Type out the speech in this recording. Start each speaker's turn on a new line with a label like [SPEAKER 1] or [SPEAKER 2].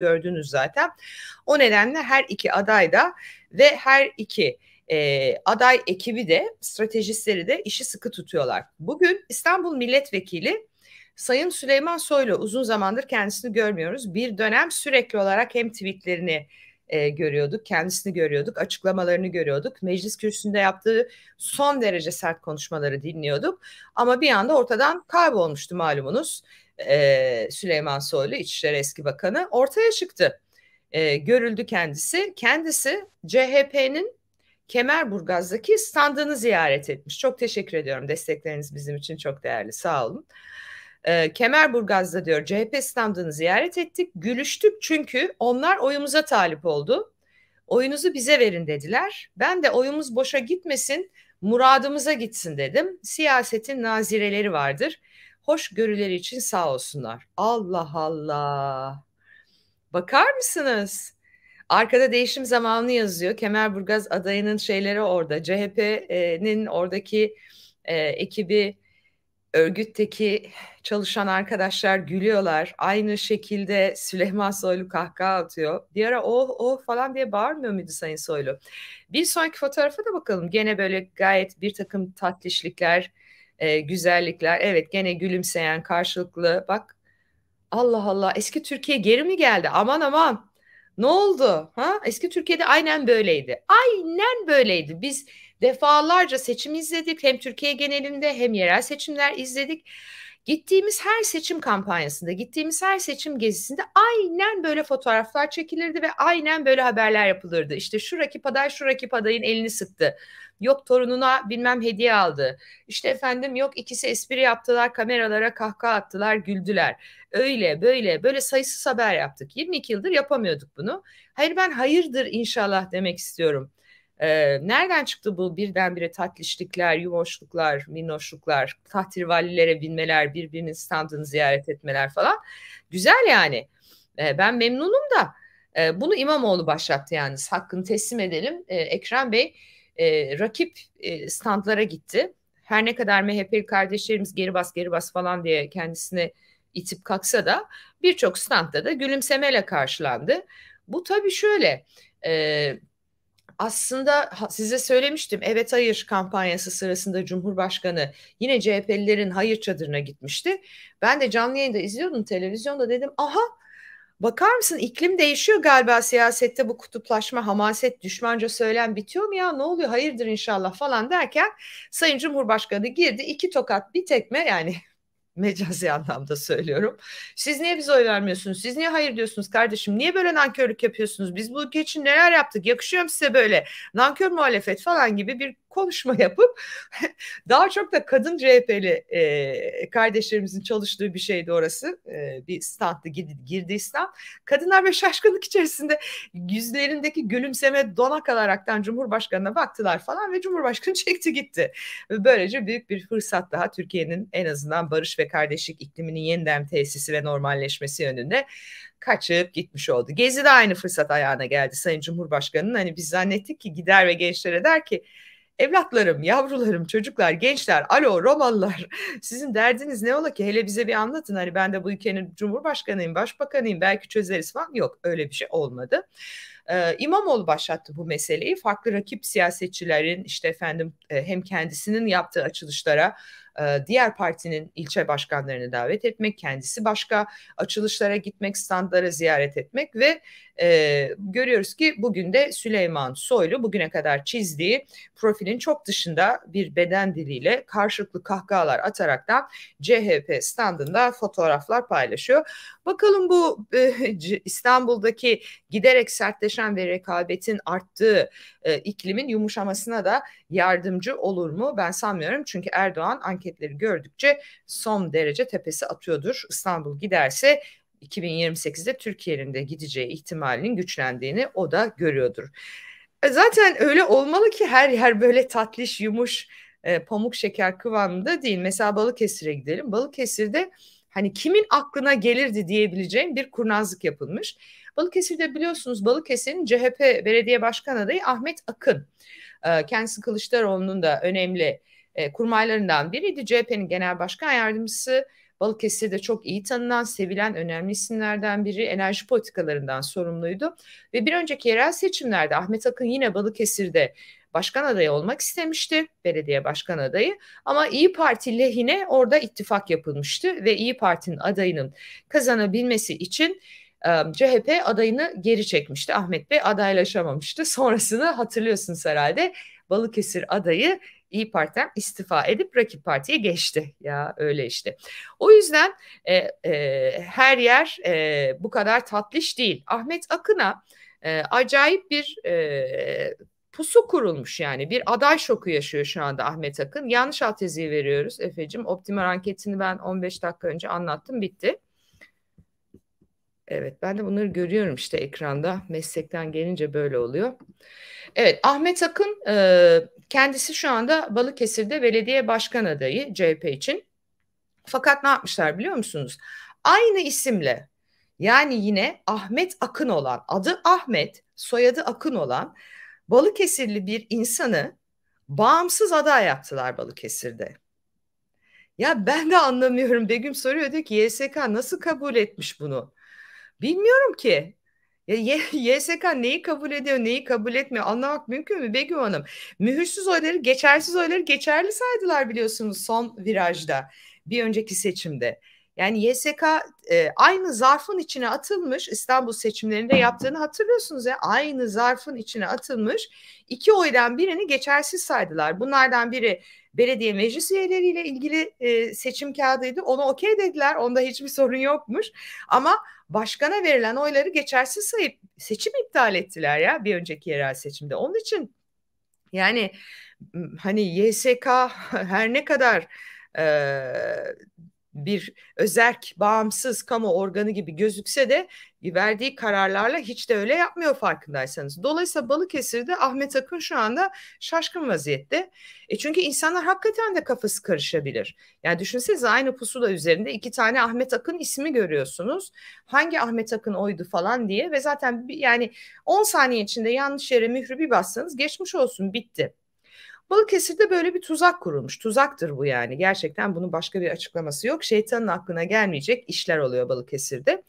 [SPEAKER 1] gördünüz zaten. O nedenle her iki aday da ve her iki e, aday ekibi de stratejistleri de işi sıkı tutuyorlar. Bugün İstanbul Milletvekili Sayın Süleyman Soylu uzun zamandır kendisini görmüyoruz. Bir dönem sürekli olarak hem tweetlerini e, görüyorduk, kendisini görüyorduk, açıklamalarını görüyorduk. Meclis kürsüsünde yaptığı son derece sert konuşmaları dinliyorduk. Ama bir anda ortadan kaybolmuştu malumunuz. Süleyman Soylu İçişleri Eski Bakanı ortaya çıktı. görüldü kendisi. Kendisi CHP'nin Kemerburgaz'daki standını ziyaret etmiş. Çok teşekkür ediyorum. Destekleriniz bizim için çok değerli. Sağ olun. Kemerburgaz'da diyor CHP standını ziyaret ettik. Gülüştük çünkü onlar oyumuza talip oldu. Oyunuzu bize verin dediler. Ben de oyumuz boşa gitmesin, muradımıza gitsin dedim. Siyasetin nazireleri vardır hoşgörüleri için sağ olsunlar. Allah Allah. Bakar mısınız? Arkada değişim zamanı yazıyor. Kemerburgaz adayının şeyleri orada. CHP'nin oradaki e, ekibi örgütteki çalışan arkadaşlar gülüyorlar. Aynı şekilde Süleyman Soylu kahkaha atıyor. Bir ara oh oh falan diye bağırmıyor muydu Sayın Soylu? Bir sonraki fotoğrafa da bakalım. Gene böyle gayet bir takım tatlişlikler, e, güzellikler. Evet gene gülümseyen karşılıklı bak Allah Allah eski Türkiye geri mi geldi aman aman ne oldu ha eski Türkiye'de aynen böyleydi aynen böyleydi biz defalarca seçim izledik hem Türkiye genelinde hem yerel seçimler izledik gittiğimiz her seçim kampanyasında gittiğimiz her seçim gezisinde aynen böyle fotoğraflar çekilirdi ve aynen böyle haberler yapılırdı İşte şu rakip aday şu rakip adayın elini sıktı Yok torununa bilmem hediye aldı. İşte efendim yok ikisi espri yaptılar, kameralara kahkaha attılar, güldüler. Öyle böyle böyle sayısız haber yaptık. 22 yıldır yapamıyorduk bunu. Hayır ben hayırdır inşallah demek istiyorum. Ee, nereden çıktı bu birdenbire tatlişlikler, yumoşluklar, minnoşluklar, tahtirvalilere binmeler, birbirinin standını ziyaret etmeler falan? Güzel yani. Ee, ben memnunum da. Ee, bunu İmamoğlu başlattı yalnız. Hakkını teslim edelim. Ee, Ekrem Bey e, rakip e, standlara gitti. Her ne kadar MHP'li kardeşlerimiz geri bas geri bas falan diye kendisini itip kalksa da birçok standta da gülümsemeyle karşılandı. Bu tabii şöyle e, aslında size söylemiştim evet hayır kampanyası sırasında Cumhurbaşkanı yine CHP'lilerin hayır çadırına gitmişti. Ben de canlı yayında izliyordum televizyonda dedim aha Bakar mısın iklim değişiyor galiba siyasette bu kutuplaşma, hamaset, düşmanca söylen bitiyor mu ya ne oluyor hayırdır inşallah falan derken Sayın Cumhurbaşkanı girdi iki tokat bir tekme yani mecazi anlamda söylüyorum. Siz niye bize oy vermiyorsunuz? Siz niye hayır diyorsunuz kardeşim? Niye böyle nankörlük yapıyorsunuz? Biz bu ülke için neler yaptık? Yakışıyor mu size böyle? Nankör muhalefet falan gibi bir konuşma yapıp daha çok da kadın CHP'li e, kardeşlerimizin çalıştığı bir şeydi orası. E, bir standı girdi, girdi stand. Kadınlar ve şaşkınlık içerisinde yüzlerindeki gülümseme dona kalaraktan Cumhurbaşkanı'na baktılar falan ve Cumhurbaşkanı çekti gitti. Ve böylece büyük bir fırsat daha Türkiye'nin en azından barış ve kardeşlik ikliminin yeniden tesisi ve normalleşmesi yönünde kaçıp gitmiş oldu. Gezi de aynı fırsat ayağına geldi Sayın Cumhurbaşkanı'nın. Hani biz zannettik ki gider ve gençlere der ki Evlatlarım, yavrularım, çocuklar, gençler, alo Romalılar sizin derdiniz ne ola ki hele bize bir anlatın. Hani ben de bu ülkenin cumhurbaşkanıyım, başbakanıyım belki çözeriz falan yok öyle bir şey olmadı e, İmamoğlu başlattı bu meseleyi. Farklı rakip siyasetçilerin işte efendim e, hem kendisinin yaptığı açılışlara e, diğer partinin ilçe başkanlarını davet etmek, kendisi başka açılışlara gitmek, standlara ziyaret etmek ve e, görüyoruz ki bugün de Süleyman Soylu bugüne kadar çizdiği profilin çok dışında bir beden diliyle karşılıklı kahkahalar da CHP standında fotoğraflar paylaşıyor. Bakalım bu e, İstanbul'daki giderek sertleşen gelişen ve rekabetin arttığı e, iklimin yumuşamasına da yardımcı olur mu? Ben sanmıyorum çünkü Erdoğan anketleri gördükçe son derece tepesi atıyordur. İstanbul giderse 2028'de Türkiye'nin de gideceği ihtimalinin güçlendiğini o da görüyordur. E, zaten öyle olmalı ki her yer böyle tatlış, yumuş, e, pamuk şeker kıvamında değil. Mesela Balıkesir'e gidelim. Balıkesir'de hani kimin aklına gelirdi diyebileceğim bir kurnazlık yapılmış. Balıkesir'de biliyorsunuz Balıkesir'in CHP belediye başkan adayı Ahmet Akın. E, kendisi Kılıçdaroğlu'nun da önemli e, kurmaylarından biriydi. CHP'nin genel başkan yardımcısı Balıkesir'de çok iyi tanınan, sevilen önemli isimlerden biri enerji politikalarından sorumluydu. Ve bir önceki yerel seçimlerde Ahmet Akın yine Balıkesir'de başkan adayı olmak istemişti, belediye başkan adayı. Ama İyi Parti lehine orada ittifak yapılmıştı ve İyi Parti'nin adayının kazanabilmesi için CHP adayını geri çekmişti. Ahmet Bey adaylaşamamıştı. Sonrasını hatırlıyorsunuz herhalde. Balıkesir adayı İyi Parti'den istifa edip rakip partiye geçti. Ya öyle işte. O yüzden e, e, her yer e, bu kadar tatlış değil. Ahmet Akın'a e, acayip bir e, pusu kurulmuş yani. Bir aday şoku yaşıyor şu anda Ahmet Akın. Yanlış altyazı veriyoruz Efe'cim. Optimal anketini ben 15 dakika önce anlattım bitti. Evet ben de bunları görüyorum işte ekranda. Meslekten gelince böyle oluyor. Evet Ahmet Akın e, kendisi şu anda Balıkesir'de belediye başkan adayı CHP için. Fakat ne yapmışlar biliyor musunuz? Aynı isimle yani yine Ahmet Akın olan adı Ahmet soyadı Akın olan Balıkesirli bir insanı bağımsız aday yaptılar Balıkesir'de. Ya ben de anlamıyorum. Begüm soruyor diyor ki YSK nasıl kabul etmiş bunu? Bilmiyorum ki. Ya YSK neyi kabul ediyor, neyi kabul etmiyor anlamak mümkün mü Begüm Hanım? Mühürsüz oyları, geçersiz oyları geçerli saydılar biliyorsunuz son virajda. Bir önceki seçimde. Yani YSK e, aynı zarfın içine atılmış İstanbul seçimlerinde yaptığını hatırlıyorsunuz ya aynı zarfın içine atılmış iki oydan birini geçersiz saydılar. Bunlardan biri belediye meclis üyeleriyle ilgili e, seçim kağıdıydı. Onu okey dediler. Onda hiçbir sorun yokmuş. Ama başkana verilen oyları geçersiz sayıp seçim iptal ettiler ya bir önceki yerel seçimde. Onun için yani hani YSK her ne kadar e, bir özerk, bağımsız kamu organı gibi gözükse de verdiği kararlarla hiç de öyle yapmıyor farkındaysanız. Dolayısıyla Balıkesir'de Ahmet Akın şu anda şaşkın vaziyette. E çünkü insanlar hakikaten de kafası karışabilir. Yani düşünsenize aynı pusula üzerinde iki tane Ahmet Akın ismi görüyorsunuz. Hangi Ahmet Akın oydu falan diye ve zaten yani 10 saniye içinde yanlış yere mührü bir bassanız geçmiş olsun bitti. Balıkesir'de böyle bir tuzak kurulmuş. Tuzaktır bu yani. Gerçekten bunun başka bir açıklaması yok. Şeytanın aklına gelmeyecek işler oluyor Balıkesir'de.